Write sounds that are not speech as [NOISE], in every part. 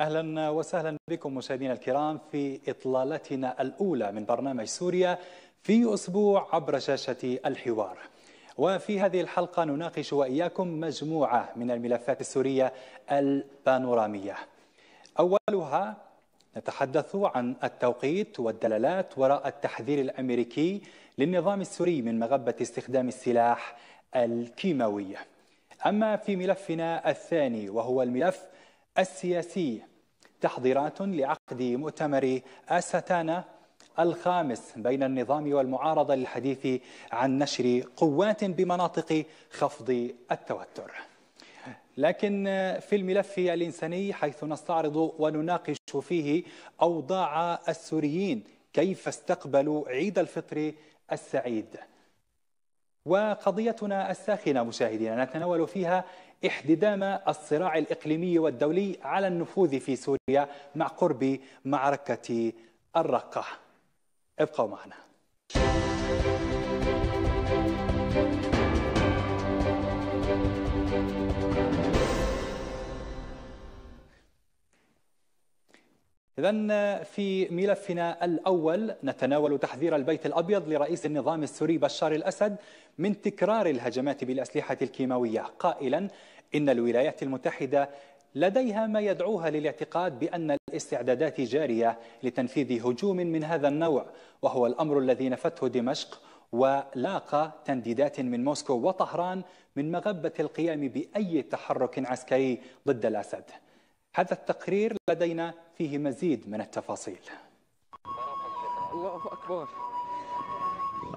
اهلا وسهلا بكم مشاهدينا الكرام في اطلالتنا الاولى من برنامج سوريا في اسبوع عبر شاشه الحوار. وفي هذه الحلقه نناقش واياكم مجموعه من الملفات السوريه البانوراميه. اولها نتحدث عن التوقيت والدلالات وراء التحذير الامريكي للنظام السوري من مغبه استخدام السلاح الكيماوي. اما في ملفنا الثاني وهو الملف السياسي تحضيرات لعقد مؤتمر آستانا الخامس بين النظام والمعارضة للحديث عن نشر قوات بمناطق خفض التوتر لكن في الملف الإنساني حيث نستعرض ونناقش فيه أوضاع السوريين كيف استقبلوا عيد الفطر السعيد وقضيتنا الساخنة مشاهدينا نتناول فيها احتدام الصراع الإقليمي والدولي على النفوذ في سوريا مع قرب معركة الرقة ابقوا معنا إذا في ملفنا الأول نتناول تحذير البيت الأبيض لرئيس النظام السوري بشار الأسد من تكرار الهجمات بالأسلحة الكيماوية قائلا إن الولايات المتحدة لديها ما يدعوها للاعتقاد بأن الاستعدادات جارية لتنفيذ هجوم من هذا النوع وهو الأمر الذي نفته دمشق ولاقى تنديدات من موسكو وطهران من مغبة القيام بأي تحرك عسكري ضد الأسد هذا التقرير لدينا فيه مزيد من التفاصيل الله أكبر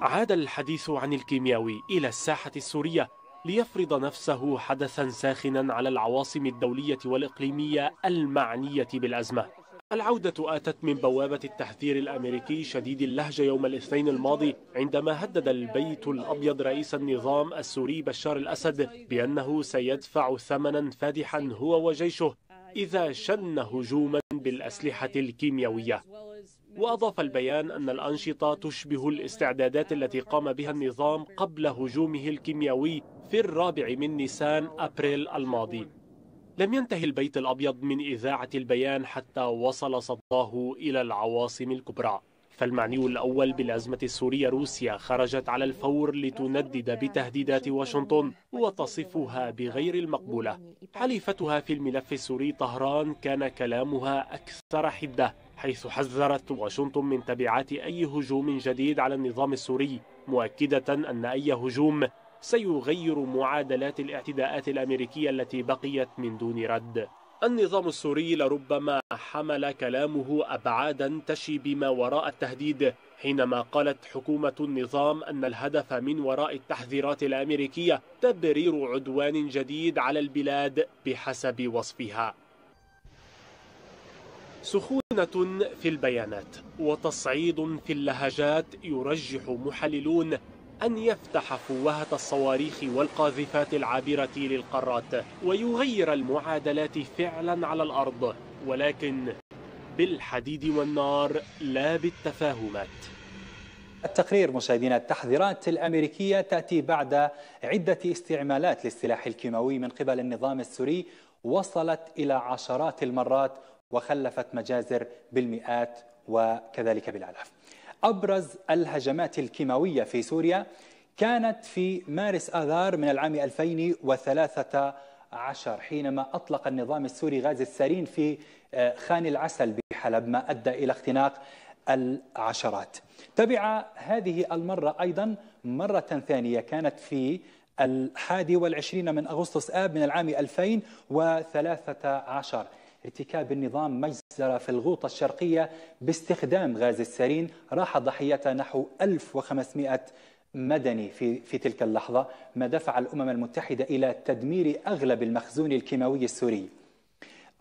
عاد الحديث عن الكيمياوي إلى الساحة السورية ليفرض نفسه حدثا ساخنا على العواصم الدولية والإقليمية المعنية بالأزمة العودة آتت من بوابة التحذير الأمريكي شديد اللهجة يوم الاثنين الماضي عندما هدد البيت الأبيض رئيس النظام السوري بشار الأسد بأنه سيدفع ثمنا فادحا هو وجيشه إذا شن هجوما بالأسلحة الكيميائية وأضاف البيان أن الأنشطة تشبه الاستعدادات التي قام بها النظام قبل هجومه الكيميائي في الرابع من نيسان أبريل الماضي لم ينتهي البيت الأبيض من إذاعة البيان حتى وصل صداه إلى العواصم الكبرى فالمعني الأول بالأزمة السورية روسيا خرجت على الفور لتندد بتهديدات واشنطن وتصفها بغير المقبولة حليفتها في الملف السوري طهران كان كلامها أكثر حدة حيث حذرت واشنطن من تبعات أي هجوم جديد على النظام السوري مؤكدة أن أي هجوم سيغير معادلات الاعتداءات الأمريكية التي بقيت من دون رد النظام السوري لربما حمل كلامه أبعادا تشي بما وراء التهديد حينما قالت حكومة النظام أن الهدف من وراء التحذيرات الأمريكية تبرير عدوان جديد على البلاد بحسب وصفها سخونة في البيانات وتصعيد في اللهجات يرجح محللون أن يفتح فوهة الصواريخ والقاذفات العابرة للقارات ويغير المعادلات فعلا على الأرض ولكن بالحديد والنار لا بالتفاهمات التقرير مشاهدينا التحذيرات الأمريكية تأتي بعد عدة استعمالات للسلاح الكيماوي من قبل النظام السوري وصلت إلى عشرات المرات وخلفت مجازر بالمئات وكذلك بالآلاف أبرز الهجمات الكيماوية في سوريا كانت في مارس آذار من العام 2013 حينما أطلق النظام السوري غاز السارين في آه، خان العسل بحلب ما أدى إلى اختناق العشرات تبع هذه المرة أيضا مرة ثانية كانت في الحادي والعشرين من أغسطس آب من العام 2013 ارتكاب النظام مجزرة في الغوطة الشرقية باستخدام غاز السرين راح ضحيتها نحو 1500 مدني في في تلك اللحظة ما دفع الأمم المتحدة إلى تدمير أغلب المخزون الكيماوي السوري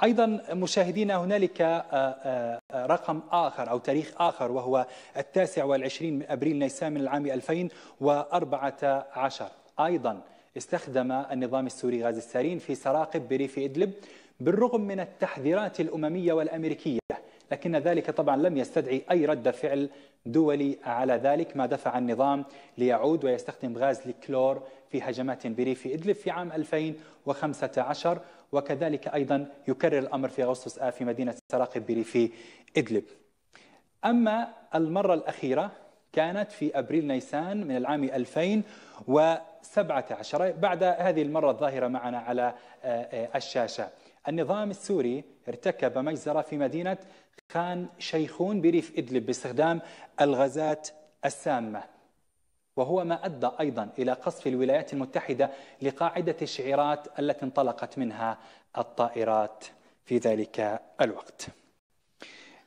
أيضا مشاهدينا هنالك آه، آه، آه، رقم آخر أو تاريخ آخر وهو التاسع والعشرين من أبريل نيسان من العام 2014 أيضا استخدم النظام السوري غاز السارين في سراقب بريف إدلب بالرغم من التحذيرات الأممية والأمريكية لكن ذلك طبعا لم يستدعي أي رد فعل دولي على ذلك ما دفع النظام ليعود ويستخدم غاز الكلور في هجمات بريف إدلب في عام 2015 وكذلك أيضا يكرر الأمر في أغسطس آب آه، في مدينة سراقب بريف إدلب أما المرة الأخيرة كانت في أبريل نيسان من العام 2017 بعد هذه المرة الظاهرة معنا على آه، آه، الشاشة النظام السوري ارتكب مجزرة في مدينة خان شيخون بريف إدلب باستخدام الغازات السامة وهو ما أدى أيضا إلى قصف الولايات المتحدة لقاعدة الشعيرات التي انطلقت منها الطائرات في ذلك الوقت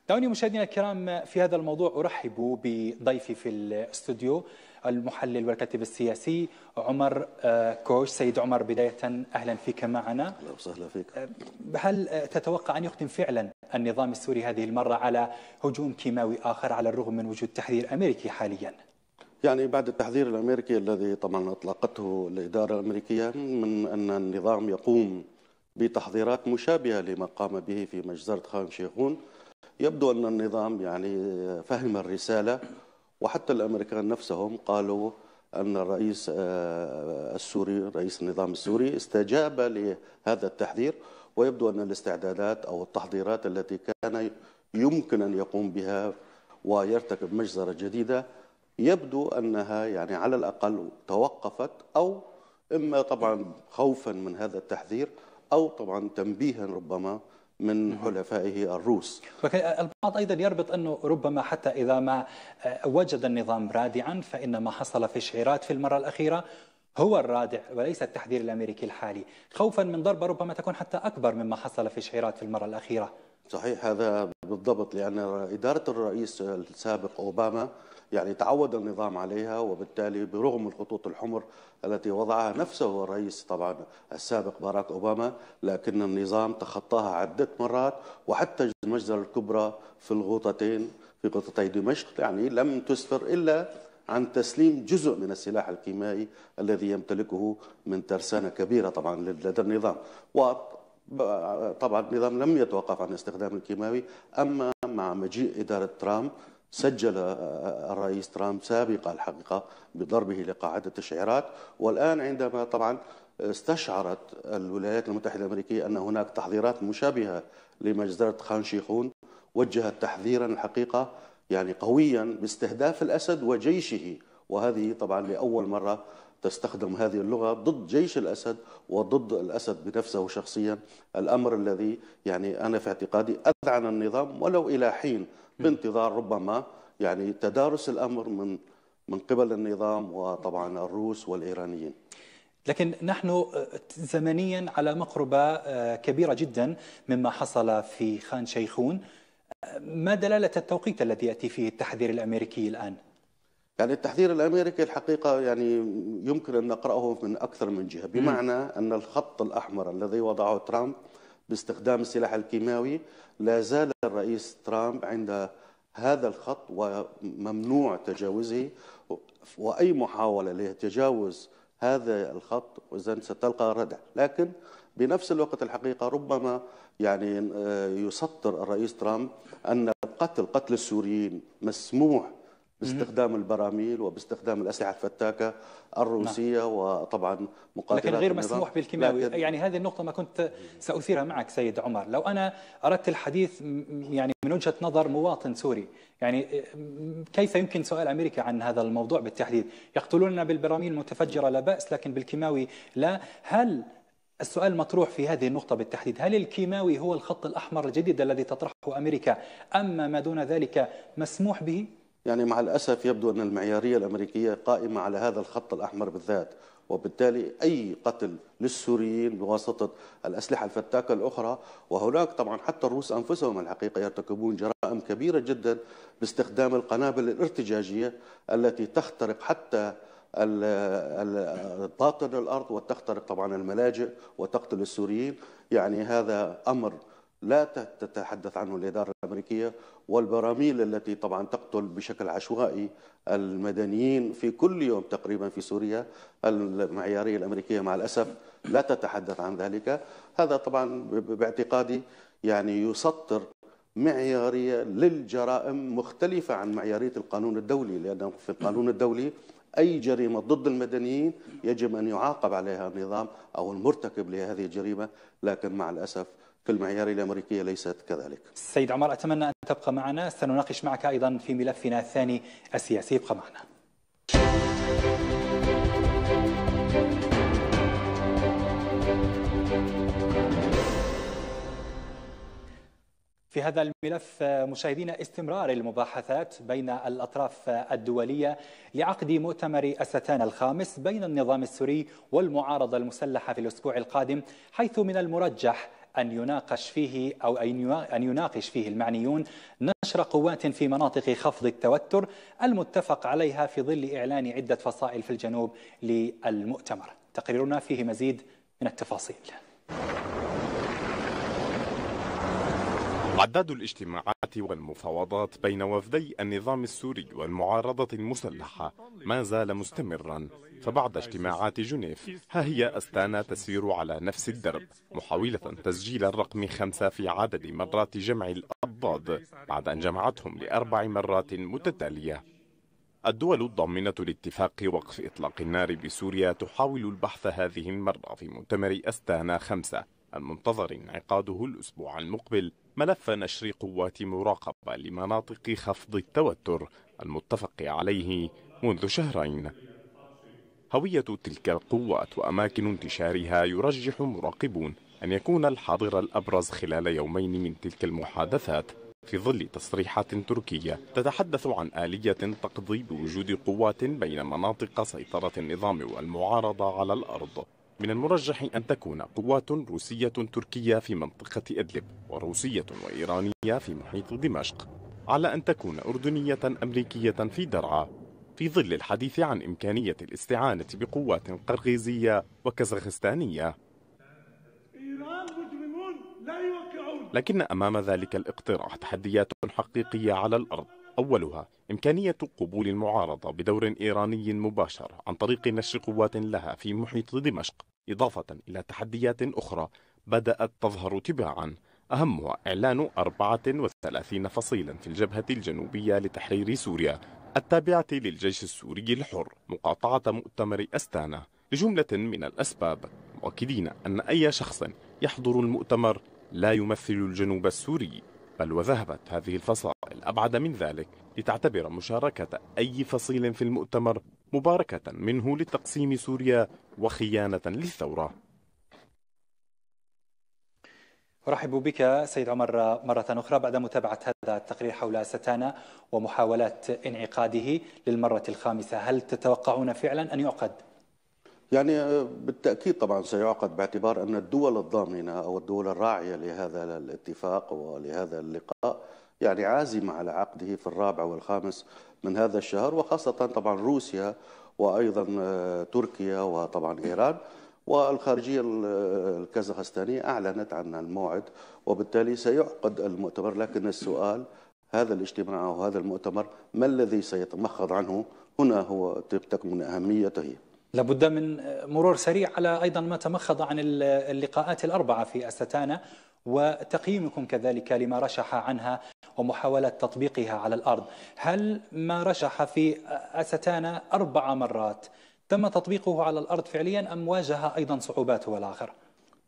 دعوني مشاهدينا الكرام في هذا الموضوع أرحب بضيفي في الاستوديو المحلل والكاتب السياسي عمر آه، كوش سيد عمر بداية أهلا فيك معنا أهلا وسهلا فيك آه، هل آه، تتوقع أن يقدم فعلا النظام السوري هذه المرة على هجوم كيماوي آخر على الرغم من وجود تحذير أمريكي حاليا؟ يعني بعد التحذير الامريكي الذي طبعا اطلقته الاداره الامريكيه من ان النظام يقوم بتحذيرات مشابهه لما قام به في مجزره خان شيخون يبدو ان النظام يعني فهم الرساله وحتى الامريكان نفسهم قالوا ان الرئيس آه، السوري رئيس النظام السوري استجاب لهذا التحذير ويبدو ان الاستعدادات او التحضيرات التي كان يمكن ان يقوم بها ويرتكب مجزره جديده يبدو انها يعني على الاقل توقفت او اما طبعا خوفا من هذا التحذير او طبعا تنبيها ربما من نعم. حلفائه الروس البعض أيضا يربط أنه ربما حتى إذا ما آه، وجد النظام رادعا فإن ما حصل في الشعيرات في المرة الأخيرة هو الرادع وليس التحذير الأمريكي الحالي خوفا من ضربة ربما تكون حتى أكبر مما حصل في الشعيرات في المرة الأخيرة صحيح هذا بالضبط لأن إدارة الرئيس السابق أوباما يعني تعود النظام عليها وبالتالي برغم الخطوط الحمر التي وضعها نفسه الرئيس طبعا السابق باراك أوباما لكن النظام تخطاها عدة مرات وحتى المجزرة الكبرى في الغوطتين في غوطتي دمشق يعني لم تسفر إلا عن تسليم جزء من السلاح الكيميائي الذي يمتلكه من ترسانة كبيرة طبعا لدى النظام وطبعا النظام لم يتوقف عن استخدام الكيماوي أما مع مجيء إدارة ترامب سجل آه، آه، الرئيس ترامب سابقا الحقيقه بضربه لقاعده التشعيرات والان عندما طبعا استشعرت الولايات المتحده الامريكيه ان هناك تحذيرات مشابهه لمجزره خان شيخون وجهت تحذيرا الحقيقه يعني قويا باستهداف الاسد وجيشه وهذه طبعا لاول مره تستخدم هذه اللغة ضد جيش الأسد وضد الأسد بنفسه شخصيا الأمر الذي يعني أنا في اعتقادي أذعن النظام ولو إلى حين بانتظار ربما يعني تدارس الأمر من من قبل النظام وطبعا الروس والإيرانيين لكن نحن زمنيا على مقربة آه، كبيرة جدا مما حصل في خان شيخون آه، ما دلالة التوقيت الذي يأتي فيه التحذير الأمريكي الآن؟ يعني التحذير الامريكي الحقيقه يعني يمكن ان نقراه من اكثر من جهه، بمعنى ان الخط الاحمر الذي وضعه ترامب باستخدام السلاح الكيماوي لا زال الرئيس ترامب عند هذا الخط وممنوع تجاوزه واي محاوله لتجاوز هذا الخط اذا ستلقى ردع، لكن بنفس الوقت الحقيقه ربما يعني آه، يسطر الرئيس ترامب ان قتل قتل السوريين مسموح باستخدام البراميل وباستخدام الاسلحه الفتاكه الروسيه نعم. وطبعا مقاتلات لكن غير مسموح بالكيماوي يعني هذه النقطه ما كنت ساثيرها معك سيد عمر لو انا اردت الحديث يعني من وجهه نظر مواطن سوري يعني كيف يمكن سؤال امريكا عن هذا الموضوع بالتحديد يقتلوننا بالبراميل المتفجره لا باس لكن بالكيماوي لا هل السؤال المطروح في هذه النقطة بالتحديد هل الكيماوي هو الخط الأحمر الجديد الذي تطرحه أمريكا أما ما دون ذلك مسموح به؟ يعني مع الأسف يبدو أن المعيارية الأمريكية قائمة على هذا الخط الأحمر بالذات وبالتالي أي قتل للسوريين بواسطة الأسلحة الفتاكة الأخرى وهناك طبعا حتى الروس أنفسهم الحقيقة يرتكبون جرائم كبيرة جدا باستخدام القنابل الارتجاجية التي تخترق حتى باطن الأرض وتخترق طبعا الملاجئ وتقتل السوريين يعني هذا أمر لا تتحدث عنه الإدارة الأمريكية والبراميل التي طبعا تقتل بشكل عشوائي المدنيين في كل يوم تقريبا في سوريا المعيارية الأمريكية مع الأسف لا تتحدث عن ذلك هذا طبعا باعتقادي يعني يسطر معيارية للجرائم مختلفة عن معيارية القانون الدولي لأنه في القانون الدولي أي جريمة ضد المدنيين يجب أن يعاقب عليها النظام أو المرتكب لهذه الجريمة لكن مع الأسف في المعيار الأمريكية ليست كذلك سيد عمر أتمنى أن تبقى معنا سنناقش معك أيضا في ملفنا الثاني السياسي ابقى معنا في هذا الملف مشاهدينا استمرار المباحثات بين الأطراف الدولية لعقد مؤتمر أستان الخامس بين النظام السوري والمعارضة المسلحة في الأسبوع القادم حيث من المرجح أن يناقش فيه أو أن يناقش فيه المعنيون نشر قوات في مناطق خفض التوتر المتفق عليها في ظل إعلان عدة فصائل في الجنوب للمؤتمر تقريرنا فيه مزيد من التفاصيل عداد الاجتماعات والمفاوضات بين وفدي النظام السوري والمعارضة المسلحة ما زال مستمرا فبعد اجتماعات جنيف ها هي أستانا تسير على نفس الدرب محاولة تسجيل الرقم خمسة في عدد مرات جمع الأضداد بعد أن جمعتهم لأربع مرات متتالية الدول الضامنة لاتفاق وقف إطلاق النار بسوريا تحاول البحث هذه المرة في مؤتمر أستانا خمسة المنتظر انعقاده الأسبوع المقبل ملف نشر قوات مراقبة لمناطق خفض التوتر المتفق عليه منذ شهرين هوية تلك القوات وأماكن انتشارها يرجح مراقبون أن يكون الحاضر الأبرز خلال يومين من تلك المحادثات في ظل تصريحات تركية تتحدث عن آلية تقضي بوجود قوات بين مناطق سيطرة النظام والمعارضة على الأرض من المرجح أن تكون قوات روسية تركية في منطقة إدلب وروسية وإيرانية في محيط دمشق على أن تكون أردنية أمريكية في درعا في ظل الحديث عن إمكانية الاستعانة بقوات قرغيزية وكازاخستانية لكن أمام ذلك الاقتراح تحديات حقيقية على الأرض أولها إمكانية قبول المعارضة بدور إيراني مباشر عن طريق نشر قوات لها في محيط دمشق إضافة إلى تحديات أخرى بدأت تظهر تباعا أهمها إعلان 34 فصيلا في الجبهة الجنوبية لتحرير سوريا التابعة للجيش السوري الحر مقاطعة مؤتمر أستانا لجملة من الأسباب مؤكدين أن أي شخص يحضر المؤتمر لا يمثل الجنوب السوري بل وذهبت هذه الفصائل أبعد من ذلك لتعتبر مشاركة أي فصيل في المؤتمر مباركة منه لتقسيم سوريا وخيانة للثورة أرحب بك سيد عمر مرة أخرى بعد متابعة هذا التقرير حول ستانا ومحاولات انعقاده للمرة الخامسة هل تتوقعون فعلا أن يعقد؟ يعني آه، بالتأكيد طبعا سيعقد باعتبار أن الدول الضامنة أو الدول الراعية لهذا الاتفاق ولهذا اللقاء يعني عازمة على عقده في الرابع والخامس من هذا الشهر وخاصة طبعا روسيا وأيضا آه، تركيا وطبعا إيران والخارجية آه، الكازاخستانية أعلنت عن الموعد وبالتالي سيعقد المؤتمر لكن السؤال هذا الاجتماع أو هذا المؤتمر ما الذي سيتمخض عنه هنا هو تكمن أهميته لابد من مرور سريع على أيضا ما تمخض عن اللقاءات الأربعة في أستانا وتقييمكم كذلك لما رشح عنها ومحاولة تطبيقها على الأرض هل ما رشح في أستانا أربع مرات تم تطبيقه على الأرض فعليا أم واجه أيضا صعوبات هو الآخر؟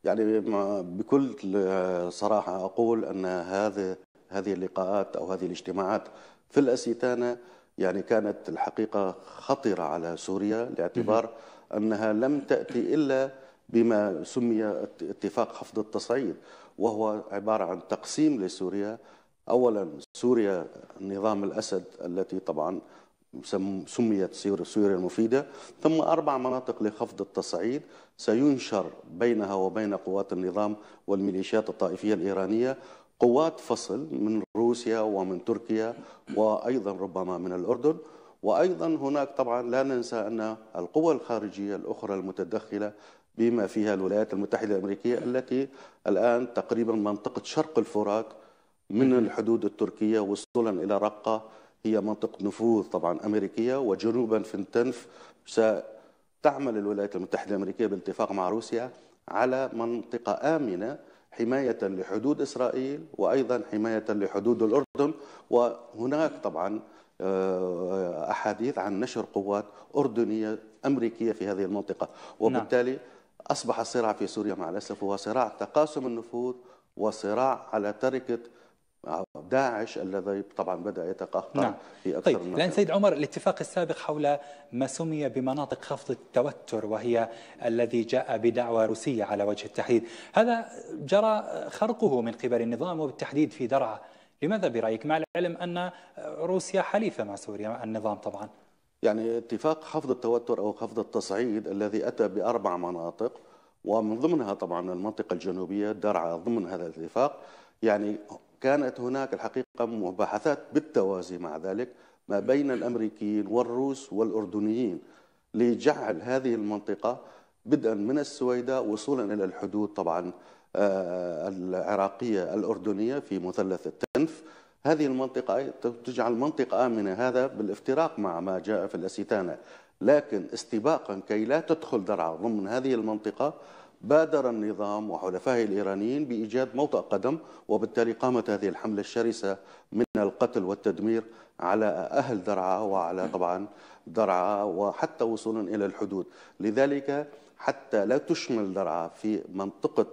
يعني بكل صراحة أقول أن هذا هذه اللقاءات أو هذه الاجتماعات في الأستانا يعني كانت الحقيقة خطرة على سوريا لاعتبار أنها لم تأتي إلا بما سمي اتفاق حفظ التصعيد وهو عبارة عن تقسيم لسوريا اولا سوريا نظام الاسد التي طبعا سميت سوريا المفيدة ثم أربع مناطق لخفض التصعيد سينشر بينها وبين قوات النظام والميليشيات الطائفية الإيرانية قوات فصل من روسيا ومن تركيا وأيضا ربما من الأردن وأيضا هناك طبعا لا ننسى أن القوى الخارجية الأخرى المتدخلة بما فيها الولايات المتحدة الأمريكية التي الآن تقريبا منطقة شرق الفرات من الحدود التركية وصولا إلى رقة هي منطقة نفوذ طبعا أمريكية وجنوبا في التنف ستعمل الولايات المتحدة الأمريكية بالاتفاق مع روسيا على منطقة آمنة حماية لحدود إسرائيل وأيضا حماية لحدود الأردن وهناك طبعا آه، أحاديث عن نشر قوات أردنية أمريكية في هذه المنطقة نعم. وبالتالي أصبح الصراع في سوريا مع الأسف هو صراع تقاسم النفوذ وصراع على تركة آه، داعش الذي طبعا بدا يتقهقر نعم. في اكثر طيب. من لان سيد عمر الاتفاق السابق حول ما سمي بمناطق خفض التوتر وهي الذي جاء بدعوى روسيه على وجه التحديد، هذا جرى خرقه من قبل النظام وبالتحديد في درعا، لماذا برايك؟ مع العلم ان روسيا حليفه مع سوريا مع النظام طبعا. يعني اتفاق خفض التوتر او خفض التصعيد الذي اتى باربع مناطق ومن ضمنها طبعا المنطقه الجنوبيه درعا ضمن هذا الاتفاق يعني كانت هناك الحقيقة مباحثات بالتوازي مع ذلك ما بين الأمريكيين والروس والأردنيين لجعل هذه المنطقة بدءا من السويداء وصولا إلى الحدود طبعا آه، العراقية الأردنية في مثلث التنف هذه المنطقة تجعل منطقة آمنة هذا بالافتراق مع ما جاء في الأستانة لكن استباقا كي لا تدخل درعا ضمن هذه المنطقة بادر النظام وحلفائه الإيرانيين بإيجاد موطأ قدم وبالتالي قامت هذه الحملة الشرسة من القتل والتدمير على أهل درعا وعلى طبعا درعا وحتى وصولا إلى الحدود لذلك حتى لا تشمل درعا في منطقة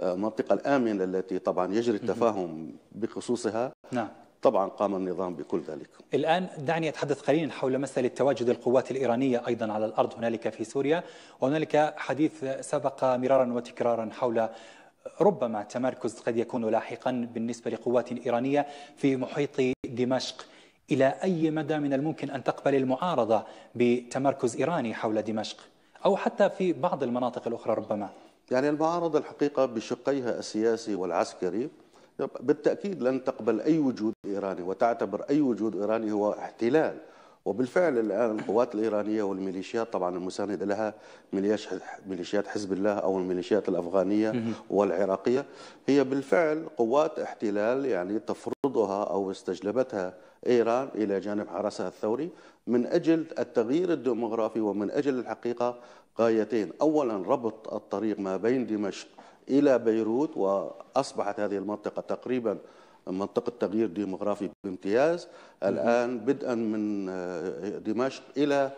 المنطقة آه، الآمنة التي طبعا يجري التفاهم بخصوصها نعم. طبعا قام النظام بكل ذلك الآن دعني أتحدث قليلا حول مسألة تواجد القوات الإيرانية أيضا على الأرض هنالك في سوريا وهنالك حديث سبق مرارا وتكرارا حول ربما تمركز قد يكون لاحقا بالنسبة لقوات إيرانية في محيط دمشق إلى أي مدى من الممكن أن تقبل المعارضة بتمركز إيراني حول دمشق أو حتى في بعض المناطق الأخرى ربما يعني المعارضة الحقيقة بشقيها السياسي والعسكري بالتأكيد لن تقبل أي وجود إيراني وتعتبر أي وجود إيراني هو احتلال وبالفعل الآن القوات الإيرانية والميليشيات طبعا المساندة لها ميليشيات حزب الله أو الميليشيات الأفغانية والعراقية هي بالفعل قوات احتلال يعني تفرضها أو استجلبتها إيران إلى جانب حرسها الثوري من أجل التغيير الديمغرافي ومن أجل الحقيقة غايتين أولا ربط الطريق ما بين دمشق إلى بيروت وأصبحت هذه المنطقة تقريبا منطقة تغيير ديموغرافي بامتياز الآن بدءا من آه، دمشق إلى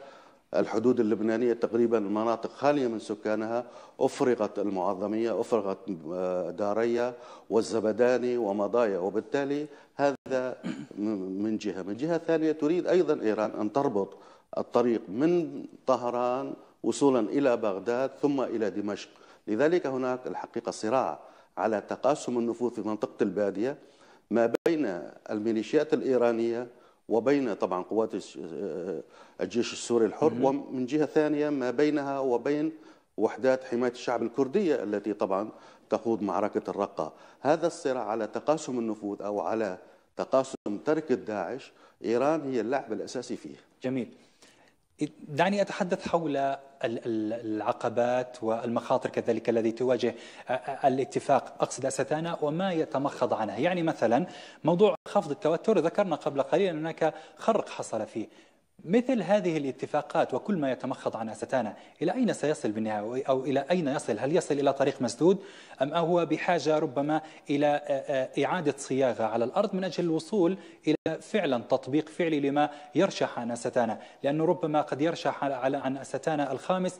الحدود اللبنانية تقريبا المناطق خالية من سكانها أفرغت المعظمية أفرغت آه، دارية والزبداني ومضايا وبالتالي هذا من جهة من جهة ثانية تريد أيضا إيران أن تربط الطريق من طهران وصولا إلى بغداد ثم إلى دمشق لذلك هناك الحقيقة صراع على تقاسم النفوذ في منطقة البادية ما بين الميليشيات الإيرانية وبين طبعا قوات آه، الجيش السوري الحر ومن جهة ثانية ما بينها وبين وحدات حماية الشعب الكردية التي طبعا تخوض معركة الرقة هذا الصراع على تقاسم النفوذ أو على تقاسم تركة داعش إيران هي اللاعب الأساسي فيه جميل دعني أتحدث حول العقبات والمخاطر كذلك الذي تواجه الاتفاق أقصد أستانا وما يتمخض عنها يعني مثلا موضوع خفض التوتر ذكرنا قبل قليل أن هناك خرق حصل فيه مثل هذه الاتفاقات وكل ما يتمخض عن أستانا إلى أين سيصل بالنهاية أو إلى أين يصل هل يصل إلى طريق مسدود أم هو بحاجة ربما إلى إعادة صياغة على الأرض من أجل الوصول إلى فعلا تطبيق فعلي لما يرشح عن أستانا لأنه ربما قد يرشح على عن أستانا الخامس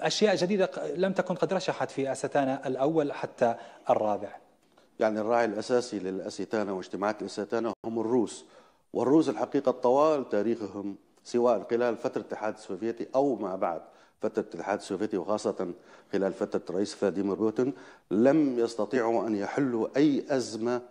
أشياء جديدة لم تكن قد رشحت في أستانا الأول حتى الرابع يعني الراعي الأساسي للأستانا واجتماعات الأستانا هم الروس والروس الحقيقة طوال تاريخهم سواء خلال فترة الاتحاد السوفيتي أو ما بعد فترة الاتحاد السوفيتي وخاصة خلال فترة الرئيس فلاديمير بوتين لم يستطيعوا أن يحلوا أي أزمة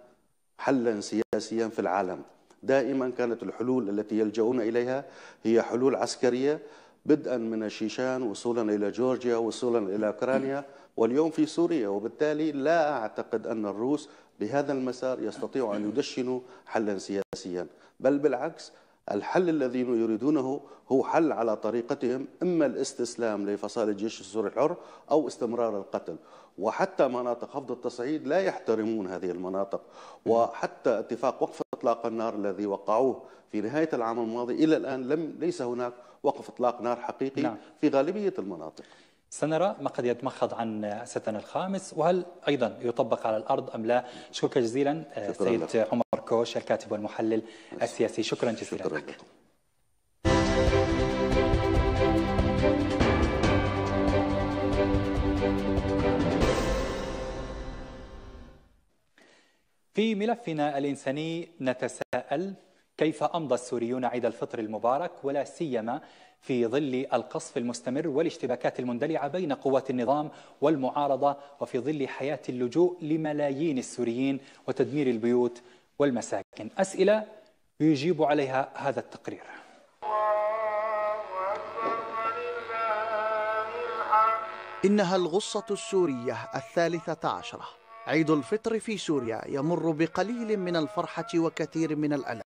حلا سياسيا في العالم دائما كانت الحلول التي يلجؤون إليها هي حلول عسكرية بدءا من الشيشان وصولا إلى جورجيا وصولا إلى أوكرانيا واليوم في سوريا وبالتالي لا أعتقد أن الروس بهذا المسار يستطيعوا أن يدشنوا حلا سياسيا بل بالعكس الحل الذي يريدونه هو حل على طريقتهم إما الاستسلام لفصائل الجيش السوري الحر أو استمرار القتل وحتى مناطق خفض التصعيد لا يحترمون هذه المناطق وحتى اتفاق وقف اطلاق النار الذي وقعوه في نهايه العام الماضي الى الان لم ليس هناك وقف اطلاق نار حقيقي نعم. في غالبيه المناطق. سنرى ما قد يتمخض عن ستنا الخامس وهل ايضا يطبق على الارض ام لا؟ آه، شكرا جزيلا سيد عمر كوش الكاتب والمحلل السياسي شكرا جزيلا شكرا لك. في ملفنا الإنساني نتساءل كيف أمضى السوريون عيد الفطر المبارك ولا سيما في ظل القصف المستمر والاشتباكات المندلعة بين قوات النظام والمعارضة وفي ظل حياة اللجوء لملايين السوريين وتدمير البيوت والمساكن أسئلة يجيب عليها هذا التقرير إنها الغصة السورية الثالثة عشرة عيد الفطر في سوريا يمر بقليل من الفرحة وكثير من الألم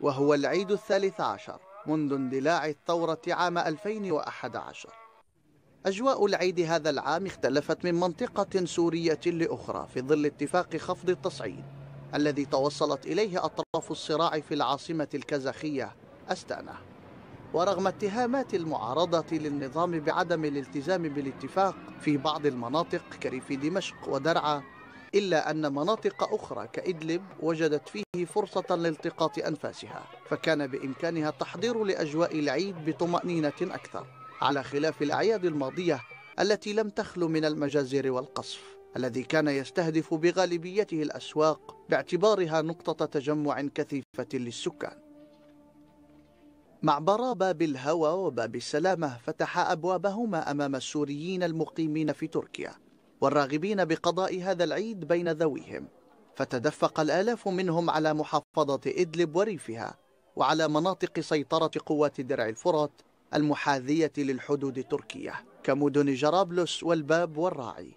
وهو العيد الثالث عشر منذ اندلاع الثورة عام 2011 أجواء العيد هذا العام اختلفت من منطقة سورية لأخرى في ظل اتفاق خفض التصعيد الذي توصلت إليه أطراف الصراع في العاصمة الكازاخية أستأنه ورغم اتهامات المعارضة للنظام بعدم الالتزام بالاتفاق في بعض المناطق كريف دمشق ودرعا إلا أن مناطق أخرى كإدلب وجدت فيه فرصة لالتقاط أنفاسها فكان بإمكانها التحضير لأجواء العيد بطمأنينة أكثر على خلاف الأعياد الماضية التي لم تخل من المجازر والقصف الذي كان يستهدف بغالبيته الأسواق باعتبارها نقطة تجمع كثيفة للسكان معبرا باب الهوى وباب السلامة فتحا أبوابهما أمام السوريين المقيمين في تركيا والراغبين بقضاء هذا العيد بين ذويهم فتدفق الآلاف منهم على محافظة إدلب وريفها وعلى مناطق سيطرة قوات درع الفرات المحاذية للحدود التركية كمدن جرابلس والباب والراعي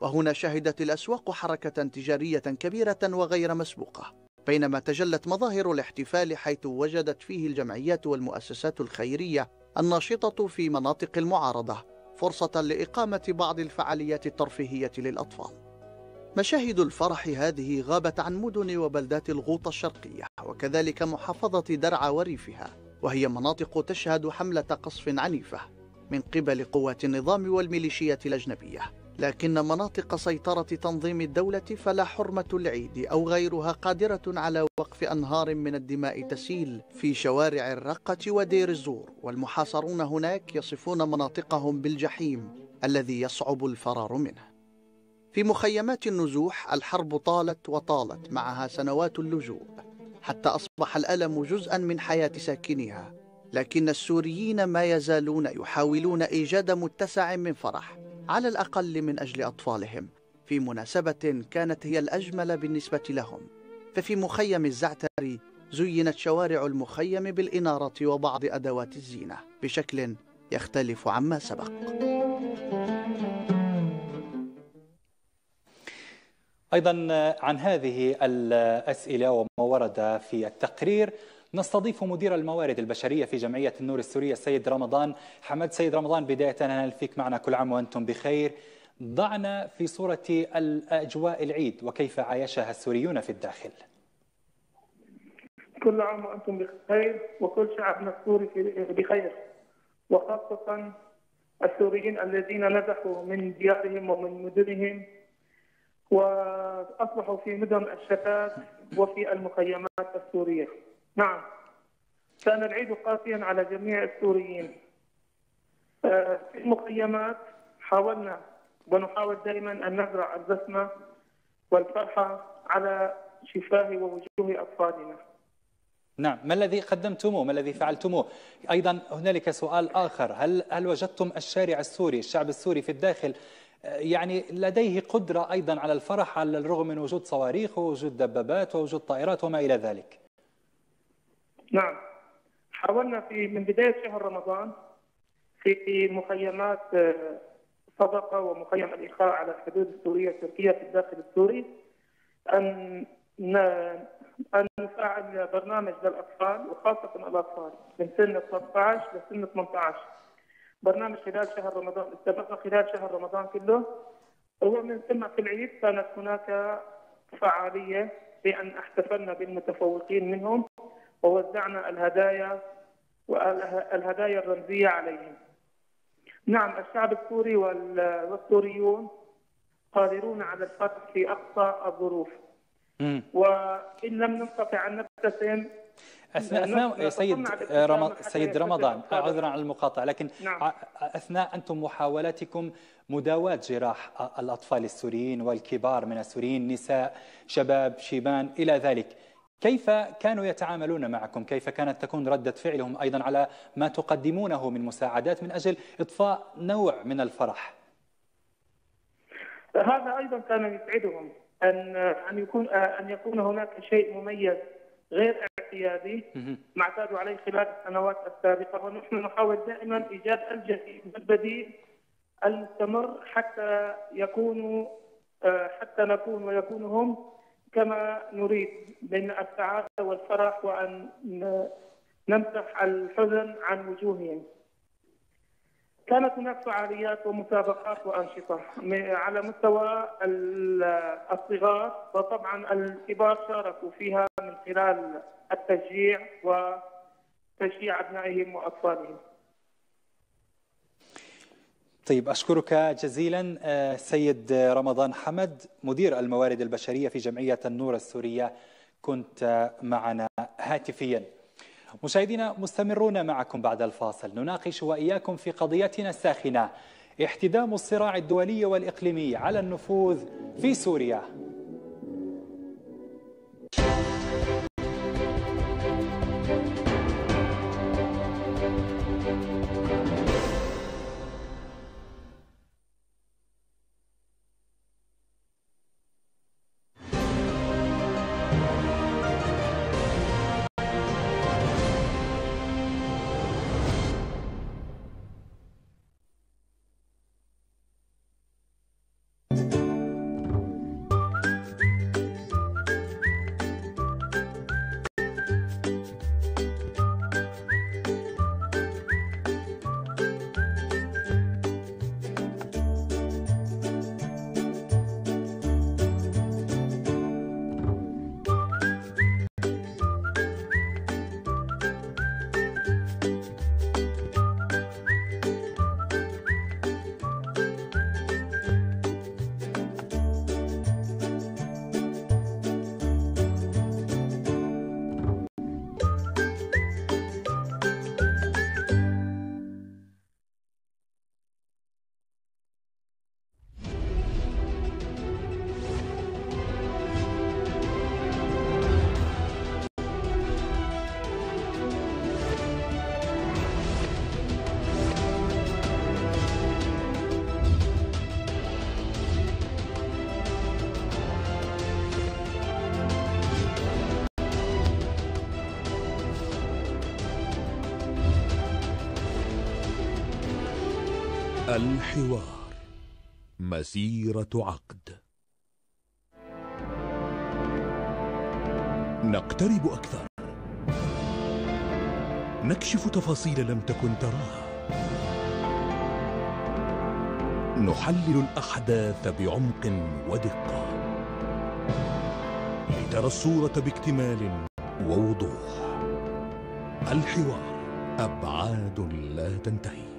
وهنا شهدت الأسواق حركة تجارية كبيرة وغير مسبوقة بينما تجلت مظاهر الاحتفال حيث وجدت فيه الجمعيات والمؤسسات الخيرية الناشطة في مناطق المعارضة فرصة لإقامة بعض الفعاليات الترفيهية للأطفال مشاهد الفرح هذه غابت عن مدن وبلدات الغوطة الشرقية وكذلك محافظة درعا وريفها وهي مناطق تشهد حملة قصف عنيفة من قبل قوات النظام والميليشيات الأجنبية لكن مناطق سيطرة تنظيم الدولة فلا حرمة العيد أو غيرها قادرة على وقف أنهار من الدماء تسيل في شوارع الرقة ودير الزور والمحاصرون هناك يصفون مناطقهم بالجحيم الذي يصعب الفرار منه في مخيمات النزوح الحرب طالت وطالت معها سنوات اللجوء حتى أصبح الألم جزءا من حياة ساكنها لكن السوريين ما يزالون يحاولون إيجاد متسع من فرح على الأقل من أجل أطفالهم في مناسبة كانت هي الأجمل بالنسبة لهم ففي مخيم الزعتري زينت شوارع المخيم بالإنارة وبعض أدوات الزينة بشكل يختلف عما سبق أيضا عن هذه الأسئلة وما ورد في التقرير نستضيف مدير الموارد البشرية في جمعية النور السورية السيد رمضان حمد سيد رمضان بداية أهلا فيك معنا كل عام وأنتم بخير ضعنا في صورة الأجواء العيد وكيف عايشها السوريون في الداخل كل عام وأنتم بخير وكل شعبنا السوري بخير وخاصة السوريين الذين نزحوا من ديارهم ومن مدنهم وأصبحوا في مدن الشتات وفي المخيمات السورية نعم العيد قاسيا على جميع السوريين آه، في المخيمات حاولنا ونحاول دائما أن نزرع البسمة والفرحة على شفاه ووجوه أطفالنا نعم ما الذي قدمتموه ما الذي فعلتموه أيضا هنالك سؤال آخر هل, هل وجدتم الشارع السوري الشعب السوري في الداخل آه، يعني لديه قدرة أيضا على الفرح على الرغم من وجود صواريخ ووجود دبابات ووجود طائرات وما إلى ذلك نعم حاولنا في من بدايه شهر رمضان في مخيمات آه، صدقه ومخيم الاخاء على الحدود السوريه التركيه في الداخل السوري ان ان نفعل برنامج للاطفال وخاصه الاطفال من سن 13 لسن 18 برنامج خلال شهر رمضان استمر خلال شهر رمضان كله ومن ثم في العيد كانت هناك فعاليه بان احتفلنا بالمتفوقين منهم ووزعنا الهدايا والهدايا الرمزية عليهم نعم الشعب السوري والسوريون قادرون على الفتح في أقصى الظروف وإن لم نستطع أن نبتسم اثناء اثناء سيد رمضان سيد رمضان عذرا على المقاطعه لكن نعم. اثناء انتم محاولاتكم مداواه جراح الاطفال السوريين والكبار من السوريين نساء شباب شيبان الى ذلك كيف كانوا يتعاملون معكم كيف كانت تكون ردة فعلهم أيضا على ما تقدمونه من مساعدات من أجل إطفاء نوع من الفرح هذا أيضا كان يسعدهم أن أن يكون أن يكون هناك شيء مميز غير اعتيادي ما اعتادوا عليه خلال السنوات السابقة ونحن نحاول دائما إيجاد الجديد والبديل المستمر حتى يكونوا آه، حتى نكون ويكون هم كما نريد بين السعادة والفرح وأن نمسح الحزن عن وجوههم كانت هناك فعاليات ومسابقات وأنشطة على مستوى الصغار وطبعا الكبار شاركوا فيها من خلال التشجيع وتشجيع أبنائهم وأطفالهم طيب أشكرك جزيلا آه، سيد رمضان حمد مدير الموارد البشرية في جمعية النور السورية كنت معنا هاتفيا مشاهدينا مستمرون معكم بعد الفاصل نناقش وإياكم في قضيتنا الساخنة احتدام الصراع الدولي والإقليمي على النفوذ في سوريا الحوار مسيرة عقد نقترب أكثر نكشف تفاصيل لم تكن تراها نحلل الأحداث بعمق ودقة لترى الصورة باكتمال ووضوح الحوار أبعاد لا تنتهي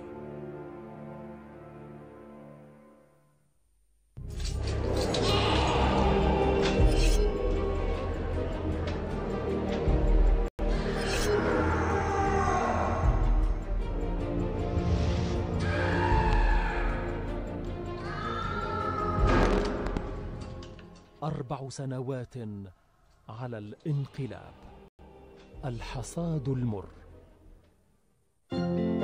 سنوات على الانقلاب الحصاد المر thank you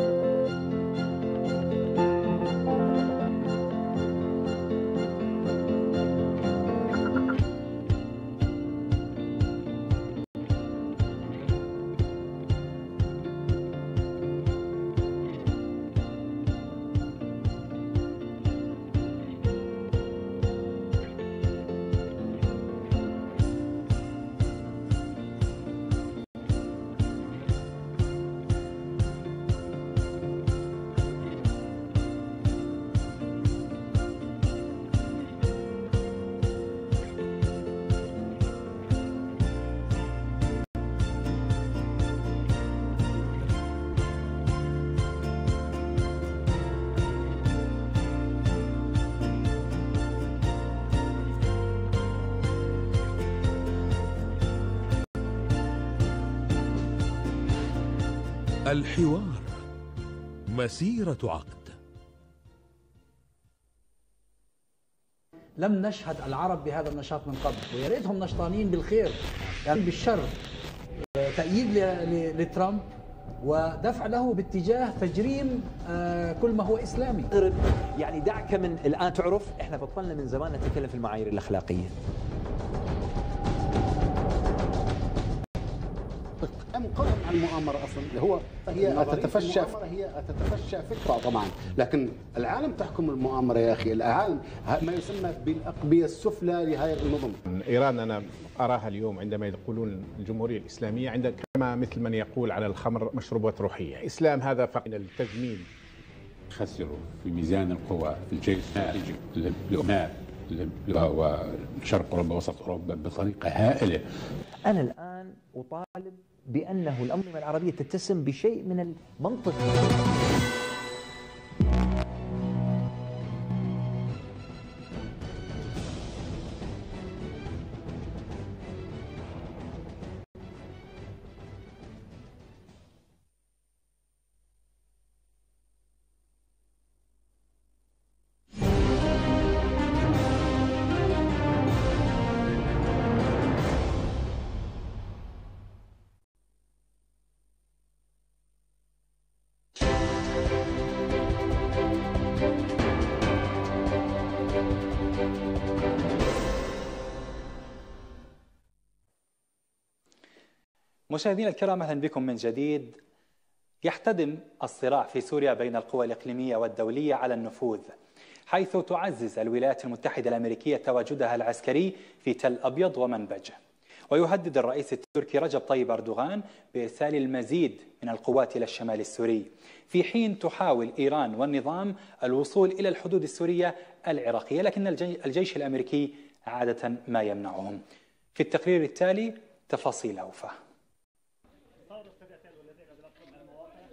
الحوار مسيرة عقد لم نشهد العرب بهذا النشاط من قبل ويا ريتهم نشطانين بالخير يعني بالشر تأييد لترامب ودفع له باتجاه تجريم آه، كل ما هو اسلامي يعني دعك من الان تعرف احنا بطلنا من زمان نتكلم في المعايير الاخلاقيه المؤامره اصلا هو هي تتفشى هي تتفشى فكره طبعا لكن العالم تحكم المؤامره يا اخي العالم ما يسمى بالاقبيه السفلى لهذه النظم ايران انا اراها اليوم عندما يقولون الجمهوريه الاسلاميه عند كما مثل من يقول على الخمر مشروبات روحيه اسلام هذا فإن التجميل خسروا في ميزان القوى في الجيش الخارجي وشرق اوروبا وسط اوروبا بطريقه هائله انا الان اطالب بأنه الأنظمة العربية تتسم بشيء من المنطق مشاهدينا الكرام اهلا بكم من جديد يحتدم الصراع في سوريا بين القوى الاقليميه والدوليه على النفوذ حيث تعزز الولايات المتحده الامريكيه تواجدها العسكري في تل ابيض ومنبجه ويهدد الرئيس التركي رجب طيب اردوغان بارسال المزيد من القوات الى الشمال السوري في حين تحاول ايران والنظام الوصول الى الحدود السوريه العراقيه لكن الجيش الامريكي عاده ما يمنعهم في التقرير التالي تفاصيل اوفى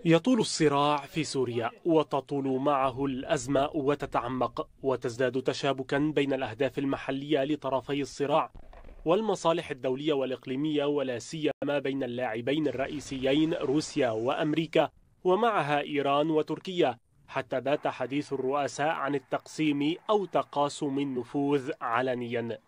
يطول الصراع في سوريا وتطول معه الأزمة وتتعمق وتزداد تشابكا بين الأهداف المحلية لطرفي الصراع والمصالح الدولية والإقليمية ولا سيما بين اللاعبين الرئيسيين روسيا وأمريكا ومعها إيران وتركيا حتى بات حديث الرؤساء عن التقسيم أو تقاسم النفوذ علنيا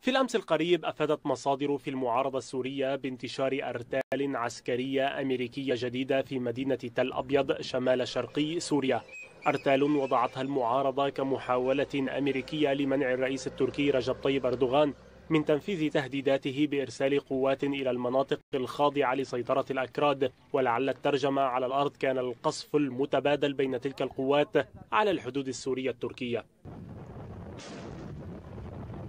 في الأمس القريب أفادت مصادر في المعارضة السورية بانتشار أرتال عسكرية أمريكية جديدة في مدينة تل أبيض شمال شرقي سوريا أرتال وضعتها المعارضة كمحاولة أمريكية لمنع الرئيس التركي رجب طيب أردوغان من تنفيذ تهديداته بإرسال قوات إلى المناطق الخاضعة لسيطرة الأكراد ولعل الترجمة على الأرض كان القصف المتبادل بين تلك القوات على الحدود السورية التركية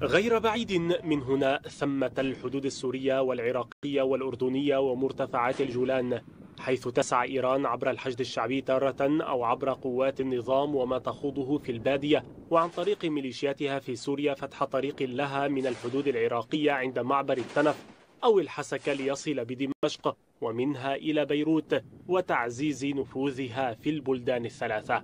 غير بعيد من هنا ثمة الحدود السورية والعراقية والأردنية ومرتفعات الجولان حيث تسعى إيران عبر الحشد الشعبي تارة أو عبر قوات النظام وما تخوضه في البادية وعن طريق ميليشياتها في سوريا فتح طريق لها من الحدود العراقية عند معبر التنف أو الحسكة ليصل بدمشق ومنها إلى بيروت وتعزيز نفوذها في البلدان الثلاثة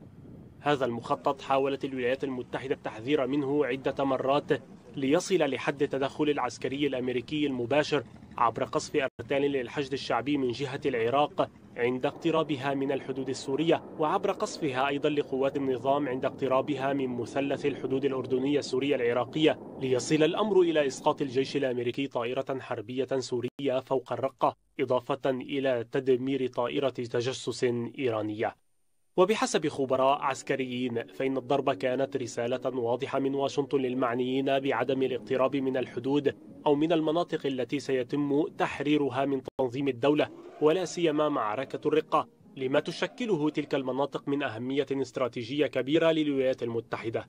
هذا المخطط حاولت الولايات المتحدة التحذير منه عدة مرات ليصل لحد التدخل العسكري الأمريكي المباشر عبر قصف أرتال للحشد الشعبي من جهة العراق عند اقترابها من الحدود السورية وعبر قصفها أيضا لقوات النظام عند اقترابها من مثلث الحدود الأردنية السورية العراقية ليصل الأمر إلى إسقاط الجيش الأمريكي طائرة حربية سورية فوق الرقة إضافة إلى تدمير طائرة تجسس إيرانية وبحسب خبراء عسكريين فإن الضربة كانت رسالة واضحة من واشنطن للمعنيين بعدم الاقتراب من الحدود أو من المناطق التي سيتم تحريرها من تنظيم الدولة ولا سيما معركة الرقة لما تشكله تلك المناطق من أهمية استراتيجية كبيرة للولايات المتحدة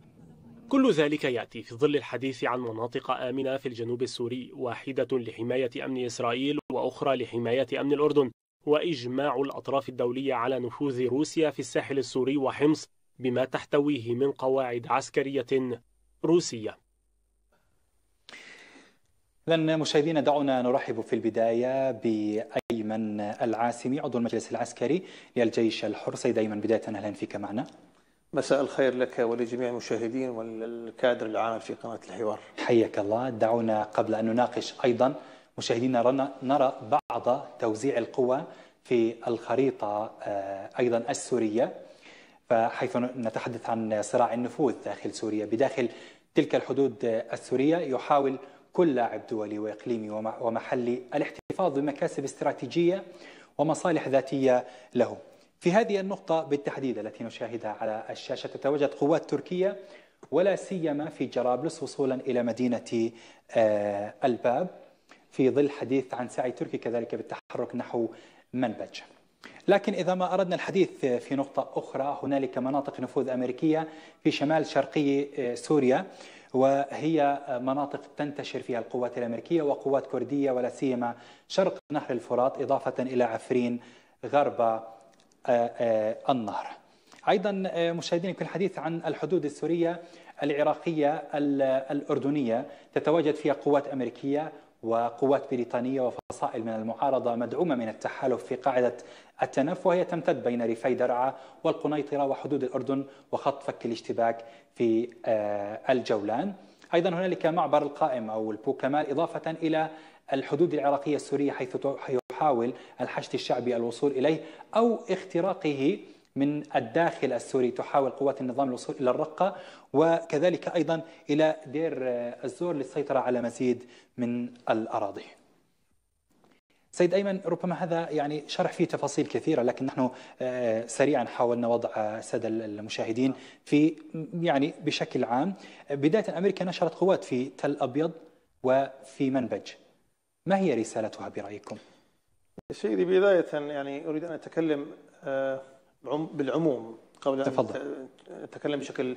كل ذلك يأتي في ظل الحديث عن مناطق آمنة في الجنوب السوري واحدة لحماية أمن إسرائيل وأخرى لحماية أمن الأردن وإجماع الأطراف الدولية على نفوذ روسيا في الساحل السوري وحمص بما تحتويه من قواعد عسكرية روسية إذا مشاهدينا دعونا نرحب في البداية بأيمن العاسمي عضو المجلس العسكري للجيش الحر سيد أيمن بداية أهلا فيك معنا مساء الخير لك ولجميع المشاهدين والكادر العام في قناة الحوار حياك الله دعونا قبل أن نناقش أيضا مشاهدينا نرى بعض توزيع القوى في الخريطة آه، أيضا السورية فحيث نتحدث عن صراع النفوذ داخل سوريا بداخل تلك الحدود السورية يحاول كل لاعب دولي وإقليمي ومحلي الاحتفاظ بمكاسب استراتيجية ومصالح ذاتية له في هذه النقطة بالتحديد التي نشاهدها على الشاشة تتواجد قوات تركية ولا سيما في جرابلس وصولا إلى مدينة آه، الباب في ظل حديث عن سعي تركي كذلك بالتحرك نحو منبج لكن إذا ما أردنا الحديث في نقطة أخرى هنالك مناطق نفوذ أمريكية في شمال شرقي آه، سوريا وهي مناطق تنتشر فيها القوات الأمريكية وقوات كردية ولا سيما شرق نهر الفرات إضافة إلى عفرين غرب آه، آه، النهر أيضا مشاهدين يمكن الحديث عن الحدود السورية العراقية الأردنية تتواجد فيها قوات أمريكية وقوات بريطانية وفصائل من المعارضة مدعومة من التحالف في قاعدة التنف وهي تمتد بين ريفي درعا والقنيطرة وحدود الأردن وخط فك الاشتباك في آه، الجولان أيضا هنالك معبر القائم أو البوكمال إضافة إلى الحدود العراقية السورية حيث يحاول الحشد الشعبي الوصول إليه أو اختراقه من الداخل السوري تحاول قوات النظام الوصول إلى الرقة وكذلك أيضا إلى دير الزور للسيطرة على مزيد من الأراضي سيد أيمن ربما هذا يعني شرح فيه تفاصيل كثيرة لكن نحن آه، سريعا حاولنا وضع السادة المشاهدين في يعني بشكل عام بداية أمريكا نشرت قوات في تل أبيض وفي منبج ما هي رسالتها برأيكم؟ سيدي بداية يعني أريد أن أتكلم آه، بالعموم قبل تفضل. أن اتكلم بشكل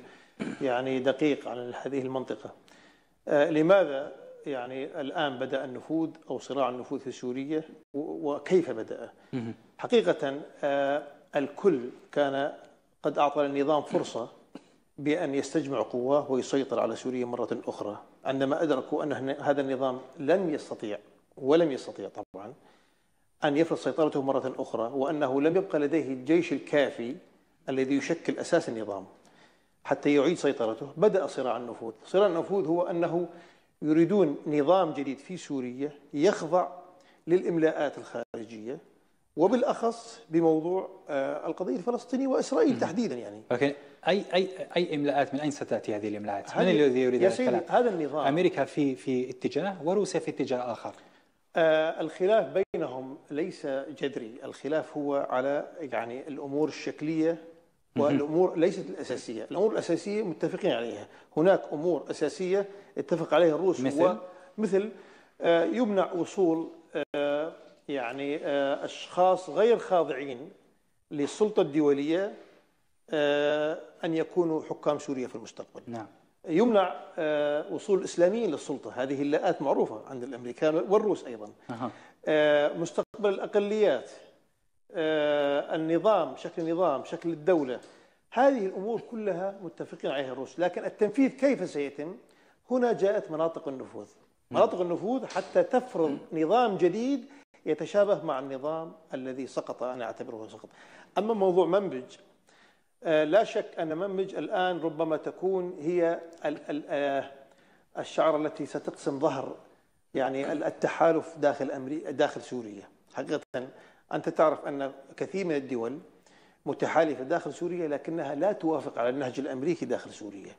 يعني دقيق عن هذه المنطقة آه، لماذا يعني الآن بدأ النفوذ أو صراع النفوذ في سوريا وكيف بدأ حقيقة آه، الكل كان قد أعطى النظام فرصة بأن يستجمع قواه ويسيطر على سوريا مرة أخرى عندما أدركوا أن هذا النظام لن يستطيع ولم يستطيع طبعا أن يفرض سيطرته مرة أخرى وأنه لم يبقى لديه الجيش الكافي الذي يشكل أساس النظام حتى يعيد سيطرته بدأ صراع النفوذ صراع النفوذ هو أنه يريدون نظام جديد في سوريا يخضع للإملاءات الخارجية وبالاخص بموضوع آه، القضيه الفلسطينيه واسرائيل تحديدا يعني لكن اي اي اي املاءات من اين ستاتي هذه الاملاءات؟ من الذي يريد يا سيدي هذا النظام امريكا في في اتجاه وروسيا في اتجاه اخر آه الخلاف بينهم ليس جذري الخلاف هو على يعني الأمور الشكلية والأمور ليست الأساسية الأمور الأساسية متفقين عليها هناك أمور أساسية اتفق عليها الروس مثل, مثل آه، يمنع وصول آه، يعني آه، أشخاص غير خاضعين للسلطة الدولية أن يكونوا حكام سوريا في المستقبل نعم. يمنع وصول الإسلاميين للسلطة هذه اللاءات معروفة عند الأمريكان والروس أيضا أه. آه، مستقبل الأقليات آه، النظام شكل النظام شكل الدولة هذه الأمور كلها متفقين عليها الروس لكن التنفيذ كيف سيتم هنا جاءت مناطق النفوذ مناطق النفوذ حتى تفرض نظام جديد يتشابه مع النظام الذي سقط أنا أعتبره سقط أما موضوع منبج آه، لا شك أن منبج الآن ربما تكون هي الشعره التي ستقسم ظهر يعني التحالف داخل أمري... داخل سوريا حقيقة أنت تعرف أن كثير من الدول متحالفة داخل سوريا لكنها لا توافق على النهج الأمريكي داخل سوريا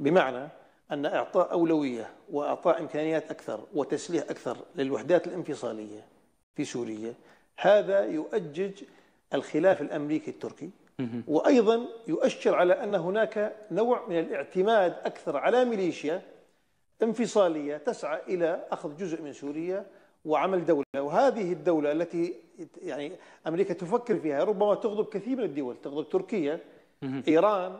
بمعنى أن إعطاء أولوية وإعطاء إمكانيات أكثر وتسليح أكثر للوحدات الانفصالية في سوريا هذا يؤجج الخلاف الأمريكي التركي وأيضا يؤشر على أن هناك نوع من الاعتماد أكثر على ميليشيا انفصالية تسعى إلى أخذ جزء من سوريا وعمل دولة وهذه الدولة التي يعني أمريكا تفكر فيها ربما تغضب كثير من الدول تغضب تركيا إيران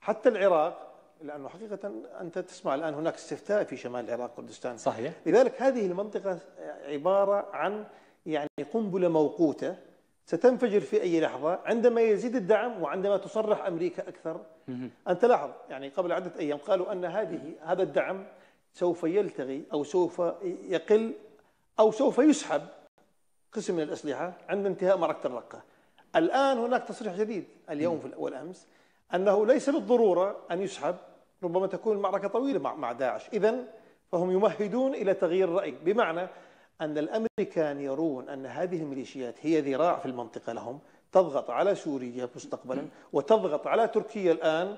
حتى العراق لأنه حقيقة أنت تسمع الآن هناك استفتاء في شمال العراق كردستان صحيح لذلك هذه المنطقة عبارة عن يعني قنبلة موقوتة ستنفجر في أي لحظة عندما يزيد الدعم وعندما تصرح أمريكا أكثر أنت لاحظ يعني قبل عدة أيام قالوا أن هذه هذا الدعم سوف يلتغي أو سوف يقل أو سوف يسحب قسم من الأسلحة عند انتهاء معركة الرقة الآن هناك تصريح جديد اليوم والأمس أنه ليس بالضرورة أن يسحب ربما تكون المعركة طويلة مع داعش إذا فهم يمهدون إلى تغيير الرأي بمعنى أن الأمريكان يرون أن هذه الميليشيات هي ذراع في المنطقة لهم تضغط على سوريا مستقبلا وتضغط على تركيا الآن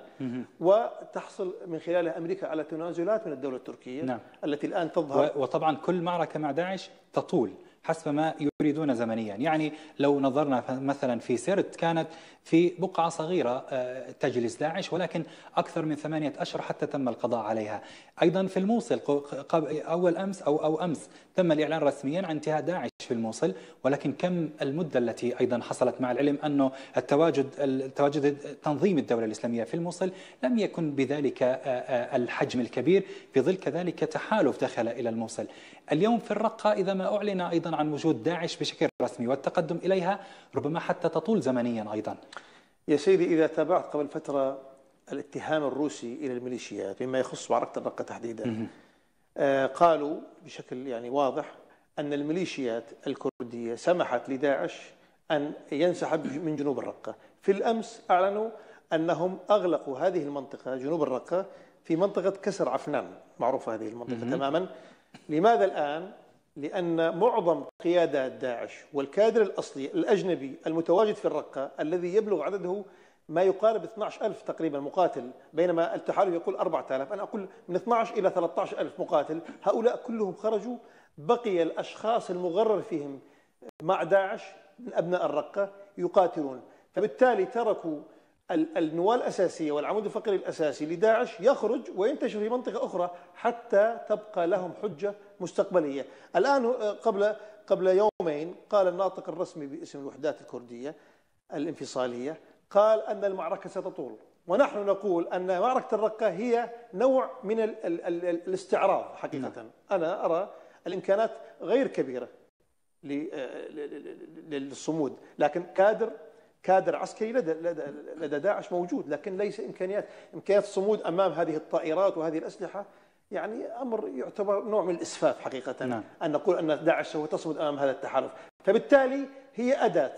وتحصل من خلالها أمريكا على تنازلات من الدولة التركية نعم. التي الآن تظهر وطبعا كل معركة مع داعش تطول حسب ما يفردون زمنيا يعني لو نظرنا مثلا في سرت كانت في بقعة صغيرة آه، تجلس داعش ولكن أكثر من ثمانية أشهر حتى تم القضاء عليها أيضا في الموصل أول أمس أو أو أمس تم الإعلان رسميا عن انتهاء داعش في الموصل ولكن كم المدة التي أيضا حصلت مع العلم أنه التواجد التواجد تنظيم الدولة الإسلامية في الموصل لم يكن بذلك آه، آه، الحجم الكبير في ظل كذلك تحالف دخل إلى الموصل اليوم في الرقة إذا ما أعلن أيضا عن وجود داعش بشكل رسمي والتقدم إليها ربما حتى تطول زمنيا أيضا يا سيدي إذا تابعت قبل فترة الاتهام الروسي إلى الميليشيات فيما يخص معركة الرقة تحديدا آه قالوا بشكل يعني واضح أن الميليشيات الكردية سمحت لداعش أن ينسحب من جنوب الرقة في الأمس أعلنوا أنهم أغلقوا هذه المنطقة جنوب الرقة في منطقة كسر عفنان معروفة هذه المنطقة تماما لماذا الآن لأن معظم قيادة داعش والكادر الأصلي الأجنبي المتواجد في الرقة الذي يبلغ عدده ما يقارب 12 ألف تقريبا مقاتل بينما التحالف يقول 4000 أنا أقول من 12 إلى 13 ألف مقاتل هؤلاء كلهم خرجوا بقي الأشخاص المغرر فيهم مع داعش من أبناء الرقة يقاتلون فبالتالي تركوا النواة الأساسية والعمود الفقري الأساسي لداعش يخرج وينتشر في منطقة أخرى حتى تبقى لهم حجة مستقبلية الآن آه، قبل قبل يومين قال الناطق الرسمي باسم الوحدات الكردية الانفصالية قال أن المعركة ستطول ونحن نقول أن معركة الرقة هي نوع من الـ الـ الـ الاستعراض حقيقة نعم. أنا أرى الإمكانات غير كبيرة آه، للصمود لكن كادر كادر عسكري لدى, لدى, لدى داعش موجود لكن ليس إمكانيات إمكانيات الصمود أمام هذه الطائرات وهذه الأسلحة يعني أمر يعتبر نوع من الإسفاف حقيقة نعم. أن نقول أن داعش سوف تصمد أمام هذا التحالف فبالتالي هي أداة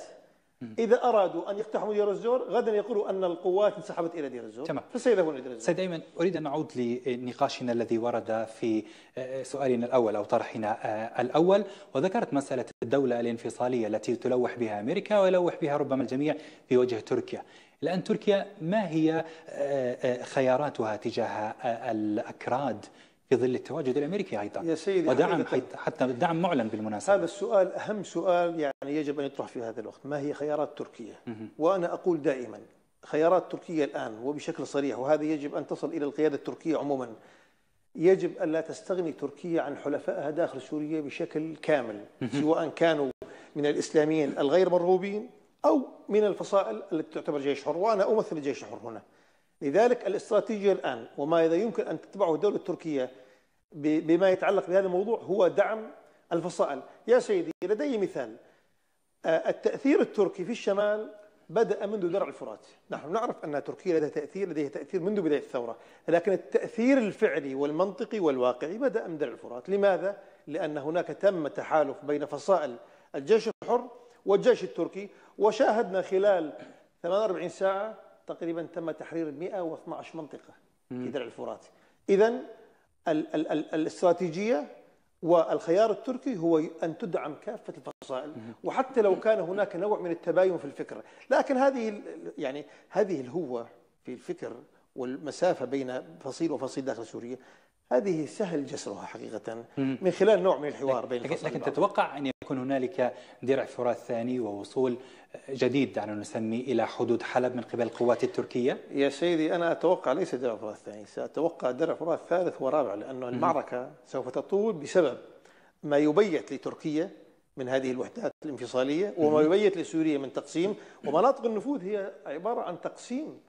إذا أرادوا أن يقتحموا دير الزور غدا يقولوا أن القوات انسحبت إلى دير الزور تمام فسيذهبون إلى دير الزور سيد أيمن أريد أن نعود لنقاشنا الذي ورد في آه، سؤالنا الأول أو طرحنا آه، الأول وذكرت مسألة الدولة الانفصالية التي تلوح بها أمريكا ويلوح بها ربما الجميع في وجه تركيا الآن تركيا ما هي آه، خياراتها تجاه الأكراد في ظل التواجد الامريكي ايضا يا سيدي ودعم حقيقة. حتى دعم معلن بالمناسبه هذا السؤال اهم سؤال يعني يجب ان يطرح في هذا الوقت ما هي خيارات تركيا وانا اقول دائما خيارات تركيا الان وبشكل صريح وهذا يجب ان تصل الى القياده التركيه عموما يجب أن لا تستغني تركيا عن حلفائها داخل سوريا بشكل كامل سواء كانوا من الإسلاميين الغير مرغوبين أو من الفصائل التي تعتبر جيش حر وأنا أمثل الجيش الحر هنا لذلك الاستراتيجية الآن وما يمكن أن تتبعه الدولة التركية بما يتعلق بهذا الموضوع هو دعم الفصائل يا سيدي لدي مثال آه، التأثير التركي في الشمال بدأ منذ درع الفرات نحن نعرف أن تركيا لديها تأثير لديها تأثير منذ بداية الثورة لكن التأثير الفعلي والمنطقي والواقعي بدأ من درع الفرات لماذا؟ لأن هناك تم تحالف بين فصائل الجيش الحر والجيش التركي وشاهدنا خلال 48 ساعة تقريبا تم تحرير 112 منطقة في درع الفرات إذا الاستراتيجية والخيار التركي هو أن تدعم كافة الفصائل وحتى لو كان هناك نوع من التباين في الفكر لكن هذه يعني هذه الهوة في الفكر والمسافة بين فصيل وفصيل داخل سوريا هذه سهل جسرها حقيقة من خلال نوع من الحوار بين لكن, لكن تتوقع أن يكون هنالك درع فرات ثاني ووصول جديد دعنا نسميه الى حدود حلب من قبل القوات التركيه؟ يا سيدي انا اتوقع ليس درع فرات ثاني، ساتوقع درع فرات ثالث ورابع لانه المعركه سوف تطول بسبب ما يبيت لتركيا من هذه الوحدات الانفصاليه وما يبيت لسوريا من تقسيم ومناطق النفوذ هي عباره عن تقسيم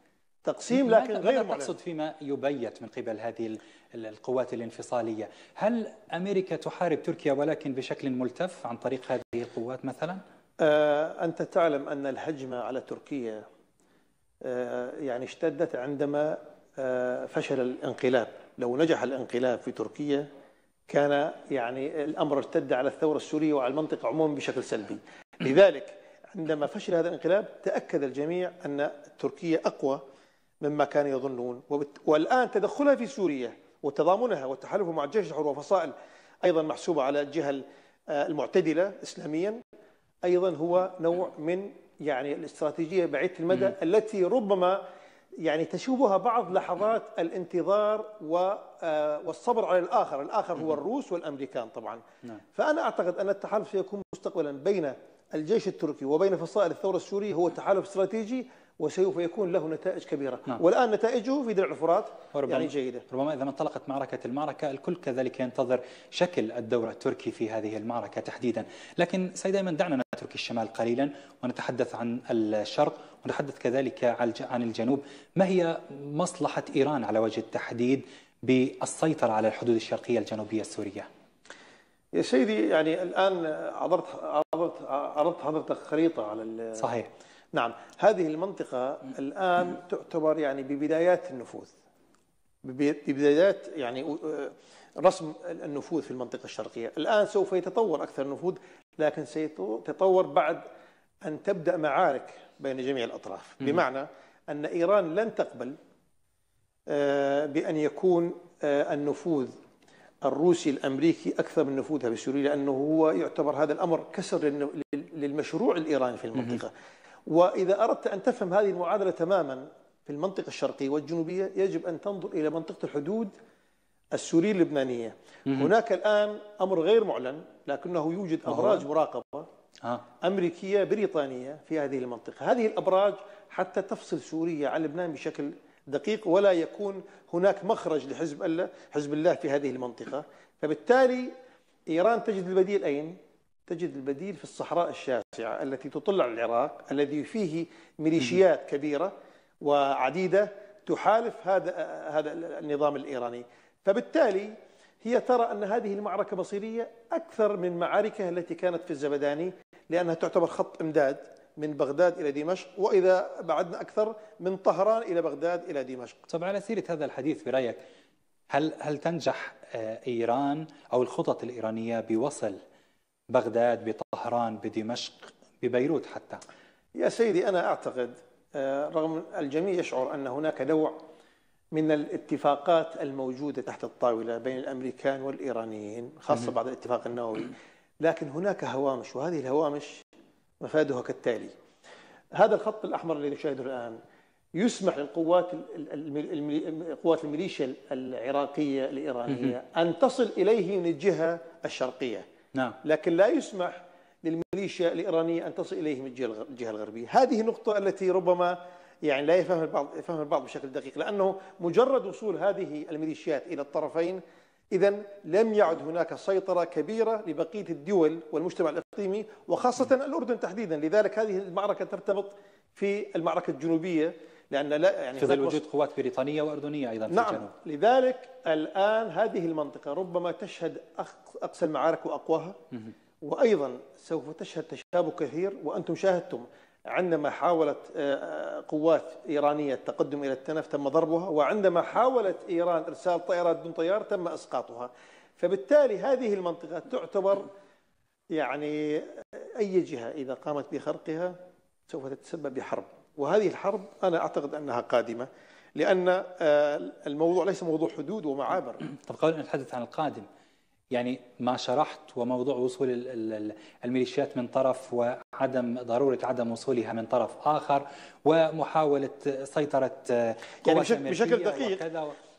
تقسيم لكن غير ماذا تقصد فيما يبيت من قبل هذه القوات الانفصالية هل أمريكا تحارب تركيا ولكن بشكل ملتف عن طريق هذه القوات مثلا؟ آه، أنت تعلم أن الهجمة على تركيا آه، يعني اشتدت عندما آه، فشل الانقلاب لو نجح الانقلاب في تركيا كان يعني الأمر ارتد على الثورة السورية وعلى المنطقة عموما بشكل سلبي لذلك عندما فشل هذا الانقلاب تأكد الجميع أن تركيا أقوى مما كانوا يظنون والآن تدخلها في سوريا وتضامنها وتحالفها مع الجيش الحر وفصائل أيضا محسوبة على الجهة المعتدلة إسلاميا أيضا هو نوع من يعني الاستراتيجية بعيدة المدى التي ربما يعني تشوبها بعض لحظات الانتظار آه، والصبر على الآخر الآخر هو الروس والأمريكان طبعا نعم. فأنا أعتقد أن التحالف سيكون مستقبلا بين الجيش التركي وبين فصائل الثورة السورية هو تحالف استراتيجي وسوف يكون له نتائج كبيرة نعم. والآن نتائجه في درع الفرات يعني جيدة ربما إذا ما انطلقت معركة المعركة الكل كذلك ينتظر شكل الدور التركي في هذه المعركة تحديدا لكن سيد أيمن دعنا نترك الشمال قليلا ونتحدث عن الشرق ونتحدث كذلك عن الجنوب ما هي مصلحة إيران على وجه التحديد بالسيطرة على الحدود الشرقية الجنوبية السورية يا سيدي يعني الآن عرضت عرضت عرضت حضرتك خريطة على صحيح نعم هذه المنطقة الآن تعتبر يعني ببدايات النفوذ ببدايات يعني آه، رسم النفوذ في المنطقة الشرقية الآن سوف يتطور أكثر النفوذ لكن سيتطور بعد أن تبدأ معارك بين جميع الأطراف بمعنى أن إيران لن تقبل آه، بأن يكون آه، النفوذ الروسي الامريكي اكثر من نفوذها بسوريا لانه هو يعتبر هذا الامر كسر للمشروع الايراني في المنطقه وإذا أردت أن تفهم هذه المعادلة تماما في المنطقة الشرقية والجنوبية يجب أن تنظر إلى منطقة الحدود السورية اللبنانية مم. هناك الآن أمر غير معلن لكنه يوجد أبراج مراقبة آه. أمريكية بريطانية في هذه المنطقة هذه الأبراج حتى تفصل سوريا عن لبنان بشكل دقيق ولا يكون هناك مخرج لحزب الله حزب الله في هذه المنطقة فبالتالي إيران تجد البديل أين؟ تجد البديل في الصحراء الشاسعة التي تطل على العراق الذي فيه ميليشيات كبيرة وعديدة تحالف هذا هذا النظام الإيراني فبالتالي هي ترى أن هذه المعركة مصيرية أكثر من معاركها التي كانت في الزبداني لأنها تعتبر خط إمداد من بغداد إلى دمشق وإذا بعدنا أكثر من طهران إلى بغداد إلى دمشق طب على سيرة هذا الحديث برأيك هل هل تنجح آه، إيران أو الخطط الإيرانية بوصل بغداد بطهران بدمشق ببيروت حتى يا سيدي أنا أعتقد آه، رغم الجميع يشعر أن هناك نوع من الاتفاقات الموجودة تحت الطاولة بين الأمريكان والإيرانيين خاصة بعد الاتفاق النووي لكن هناك هوامش وهذه الهوامش مفادها كالتالي هذا الخط الأحمر الذي نشاهده الآن يسمح للقوات قوات الميليشيا العراقية الإيرانية أن تصل إليه من الجهة الشرقية نعم لكن لا يسمح للميليشيا الإيرانية أن تصل إليهم الجهة الغربية هذه النقطة التي ربما يعني لا يفهم البعض يفهم البعض بشكل دقيق لأنه مجرد وصول هذه الميليشيات إلى الطرفين إذا لم يعد هناك سيطرة كبيرة لبقية الدول والمجتمع الإقليمي وخاصة الأردن تحديدا لذلك هذه المعركة ترتبط في المعركة الجنوبية لأن لا يعني في ظل وجود قوات بريطانية وأردنية أيضا في نعم الجنوب لذلك الآن هذه المنطقة ربما تشهد أقصى المعارك وأقواها وأيضا سوف تشهد تشابه كثير وأنتم شاهدتم عندما حاولت آه، آه، قوات إيرانية التقدم إلى التنف تم ضربها وعندما حاولت إيران إرسال طائرات دون طيار تم إسقاطها فبالتالي هذه المنطقة تعتبر يعني آه، أي جهة إذا قامت بخرقها سوف تتسبب بحرب وهذه الحرب أنا أعتقد أنها قادمة لأن آه، الموضوع ليس موضوع حدود ومعابر [CLEARS THROAT] طب قبل أن نتحدث عن القادم يعني ما شرحت وموضوع وصول الميليشيات من طرف وعدم ضرورة عدم وصولها من طرف آخر ومحاولة سيطرة آه، يعني بشكل دقيق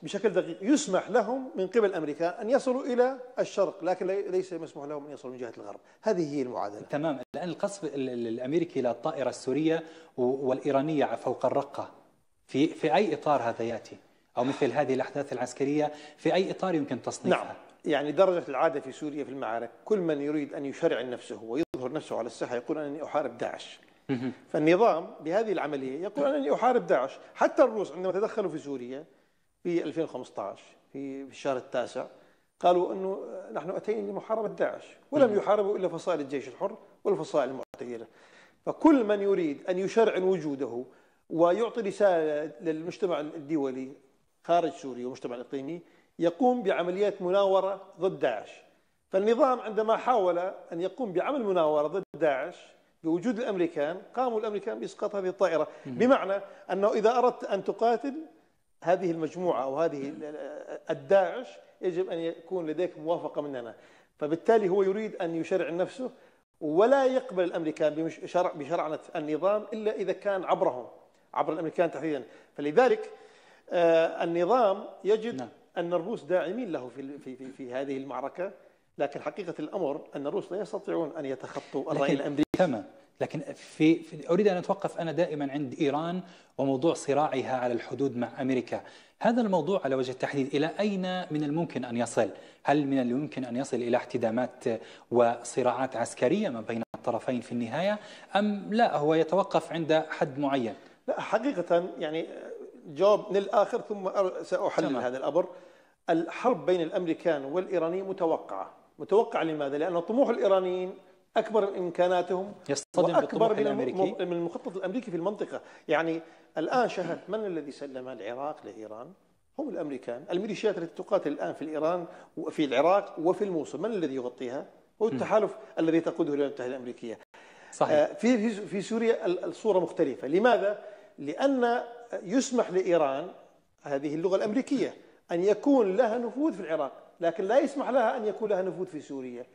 بشكل دقيق يسمح لهم من قبل امريكا ان يصلوا الى الشرق لكن ليس مسموح لهم ان يصلوا من جهه الغرب هذه هي المعادله تمام الان القصف الامريكي للطائره السوريه والايرانيه فوق الرقه في في اي اطار هذا ياتي او مثل هذه الاحداث العسكريه في اي اطار يمكن تصنيفها نعم يعني درجه العاده في سوريا في المعارك كل من يريد ان يشرع نفسه ويظهر نفسه على الساحه يقول انني احارب داعش فالنظام بهذه العمليه يقول انني احارب داعش حتى الروس عندما تدخلوا في سوريا في 2015 في في الشهر التاسع قالوا انه نحن اتينا لمحاربه داعش ولم يحاربوا الا فصائل الجيش الحر والفصائل المعتدله فكل من يريد ان يشرعن وجوده ويعطي رساله للمجتمع الدولي خارج سوريا والمجتمع الاقليمي يقوم بعمليات مناوره ضد داعش فالنظام عندما حاول ان يقوم بعمل مناوره ضد داعش بوجود الامريكان قاموا الامريكان باسقاط هذه الطائره بمعنى انه اذا اردت ان تقاتل هذه المجموعة أو هذه الداعش يجب أن يكون لديك موافقة مننا فبالتالي هو يريد أن يشرع نفسه ولا يقبل الأمريكان بشرع بشرعنة النظام إلا إذا كان عبرهم عبر الأمريكان تحديدا فلذلك آه، النظام يجد نعم. أن الروس داعمين له في, في, في, في هذه المعركة لكن حقيقة الأمر أن الروس لا يستطيعون أن يتخطوا الرأي الأمريكي تمام لكن في, في اريد ان اتوقف انا دائما عند ايران وموضوع صراعها على الحدود مع امريكا، هذا الموضوع على وجه التحديد الى اين من الممكن ان يصل؟ هل من الممكن ان يصل الى احتدامات وصراعات عسكريه ما بين الطرفين في النهايه ام لا هو يتوقف عند حد معين؟ لا حقيقه يعني جواب للاخر ثم ساحلل تمام. هذا الامر. الحرب بين الامريكان والايرانيين متوقعه، متوقعه لماذا؟ لان طموح الايرانيين اكبر امكاناتهم يصطدم واكبر من الامريكي من المخطط الامريكي في المنطقه، يعني الان شاهدت من الذي سلم العراق لايران؟ هم الامريكان، الميليشيات التي تقاتل الان في ايران وفي العراق وفي الموصل، من الذي يغطيها؟ هو التحالف م. الذي تقوده الولايات المتحده الامريكيه. صحيح آه، في في سوريا الصوره مختلفه، لماذا؟ لان يسمح لايران هذه اللغه الامريكيه ان يكون لها نفوذ في العراق، لكن لا يسمح لها ان يكون لها نفوذ في سوريا.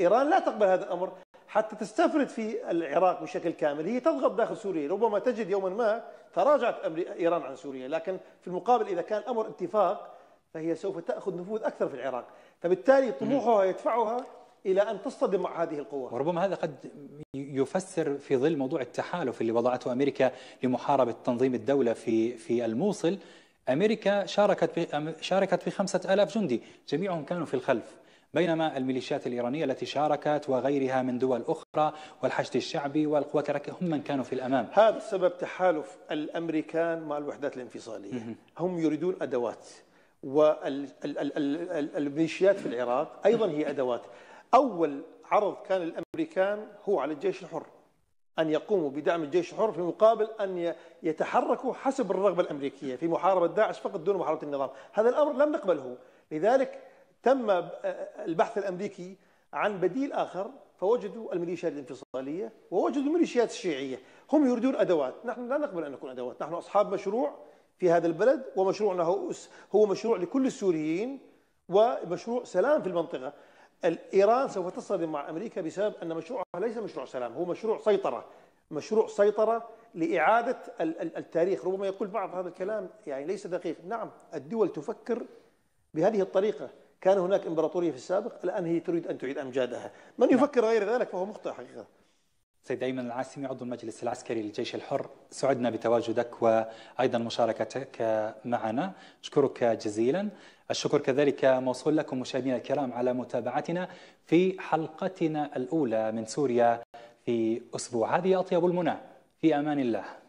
ايران لا تقبل هذا الامر حتى تستفرد في العراق بشكل كامل هي تضغط داخل سوريا ربما تجد يوما ما تراجعت ايران عن سوريا لكن في المقابل اذا كان الامر اتفاق فهي سوف تاخذ نفوذ اكثر في العراق فبالتالي طموحها يدفعها الى ان تصطدم مع هذه القوى وربما هذا قد يفسر في ظل موضوع التحالف اللي وضعته امريكا لمحاربه تنظيم الدوله في في الموصل امريكا شاركت شاركت في 5000 جندي جميعهم كانوا في الخلف بينما الميليشيات الإيرانية التي شاركت وغيرها من دول أخرى والحشد الشعبي والقوات الكركية هم من كانوا في الأمام هذا سبب تحالف الأمريكان مع الوحدات الانفصالية هم يريدون أدوات والميليشيات في العراق أيضا هي أدوات أول عرض كان الأمريكان هو على الجيش الحر أن يقوموا بدعم الجيش الحر في مقابل أن يتحركوا حسب الرغبة الأمريكية في محاربة داعش فقط دون محاربة النظام هذا الأمر لم نقبله لذلك تم آه، البحث الامريكي عن بديل اخر فوجدوا الميليشيات الانفصاليه ووجدوا الميليشيات الشيعيه، هم يريدون ادوات، نحن لا نقبل ان نكون ادوات، نحن اصحاب مشروع في هذا البلد ومشروعنا هو مشروع لكل السوريين ومشروع سلام في المنطقه. ايران سوف تصطدم مع امريكا بسبب ان مشروعها ليس مشروع سلام، هو مشروع سيطره، مشروع سيطره لاعاده التاريخ، ربما يقول بعض هذا الكلام يعني ليس دقيق، نعم الدول تفكر بهذه الطريقه كان هناك إمبراطورية في السابق الآن هي تريد أن تعيد أمجادها من نعم. يفكر غير ذلك فهو مخطئ حقيقة سيد أيمن العاسمي عضو المجلس العسكري للجيش الحر سعدنا بتواجدك وأيضا مشاركتك معنا أشكرك جزيلا الشكر كذلك موصول لكم مشاهدينا الكرام على متابعتنا في حلقتنا الأولى من سوريا في أسبوع هذه أطيب المنى في أمان الله